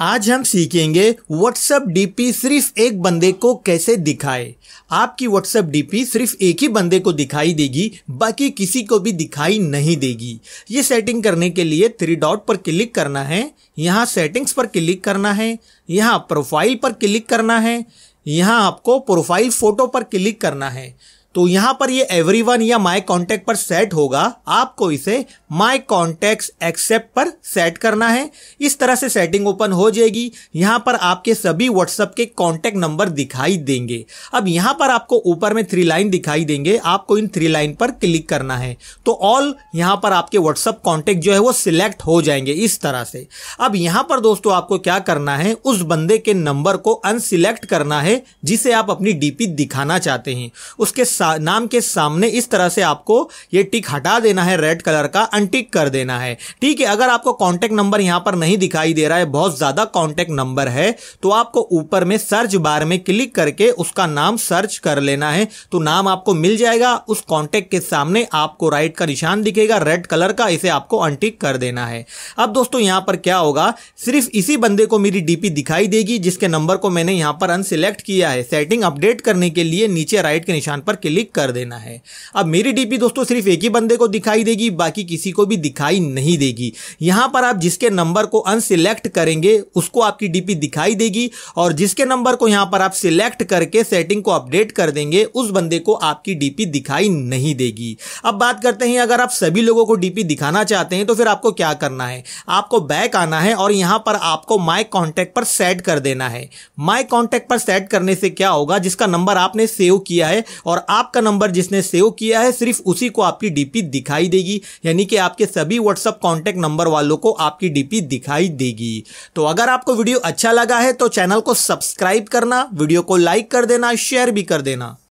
आज हम सीखेंगे व्हाट्सएप डीपी सिर्फ एक बंदे को कैसे दिखाए आपकी व्हाट्सएप डीपी सिर्फ एक ही बंदे को दिखाई देगी बाकी किसी को भी दिखाई नहीं देगी ये सेटिंग करने के लिए थ्री डॉट पर क्लिक करना है यहाँ सेटिंग्स पर क्लिक करना है यहाँ प्रोफाइल पर क्लिक करना है यहाँ आपको प्रोफाइल फोटो पर क्लिक करना है तो यहां पर ये एवरीवन या माई कॉन्टेक्ट पर सेट होगा आपको इसे माई कॉन्टेक्ट एक्सेप्ट पर सेट करना है इस तरह से सेटिंग ओपन हो जाएगी यहां पर आपके सभी व्हाट्सएप के कॉन्टेक्ट नंबर दिखाई देंगे अब यहां पर आपको ऊपर में थ्री लाइन दिखाई देंगे आपको इन थ्री लाइन पर क्लिक करना है तो ऑल यहां पर आपके व्हाट्सएप कॉन्टेक्ट जो है वो सिलेक्ट हो जाएंगे इस तरह से अब यहां पर दोस्तों आपको क्या करना है उस बंदे के नंबर को अनसिलेक्ट करना है जिसे आप अपनी डीपी दिखाना चाहते हैं उसके नाम के सामने इस तरह से आपको ये टिक हटा देना है रेड कलर का अनटिक कर देना है ठीक है अगर आपको कॉन्टेक्ट नंबर यहां पर नहीं दिखाई दे रहा है बहुत ज़्यादा कॉन्टेक्ट नंबर है तो आपको ऊपर में सर्च बार में क्लिक करके उसका नाम सर्च कर लेना है तो नाम आपको मिल जाएगा उस कॉन्टेक्ट के सामने आपको राइट का निशान दिखेगा रेड कलर का इसे आपको अनटिक कर देना है अब दोस्तों यहां पर क्या होगा सिर्फ इसी बंदे को मेरी डीपी दिखाई देगी जिसके नंबर को मैंने यहां पर अनसिलेक्ट किया है सेटिंग अपडेट करने के लिए नीचे राइट के निशान पर क्लिक कर देना है अब मेरी डीपी दोस्तों सिर्फ एक ही बंदे को दिखाई देगी बाकी किसी को भी दिखाई नहीं देगी यहाँ पर आप जिसके नंबर को अनसिलेक्ट करेंगे उसको आपकी डीपी दिखाई देगी और जिसके नंबर को यहाँ पर आप सिलेक्ट करके सेटिंग को अपडेट कर देंगे उस बंदे को आपकी डीपी दिखाई नहीं देगी अब बात करते हैं अगर आप सभी लोगों को डीपी दिखाना चाहते हैं तो फिर आपको क्या करना है आपको बैक आना है और यहाँ पर आपको माई कॉन्टैक्ट पर सेट कर देना है माई कॉन्टैक्ट पर सेट करने से क्या होगा जिसका नंबर आपने सेव किया है और आप आपका नंबर जिसने सेव किया है सिर्फ उसी को आपकी डीपी दिखाई देगी यानी कि आपके सभी व्हाट्सअप कॉन्टैक्ट नंबर वालों को आपकी डीपी दिखाई देगी तो अगर आपको वीडियो अच्छा लगा है तो चैनल को सब्सक्राइब करना वीडियो को लाइक कर देना शेयर भी कर देना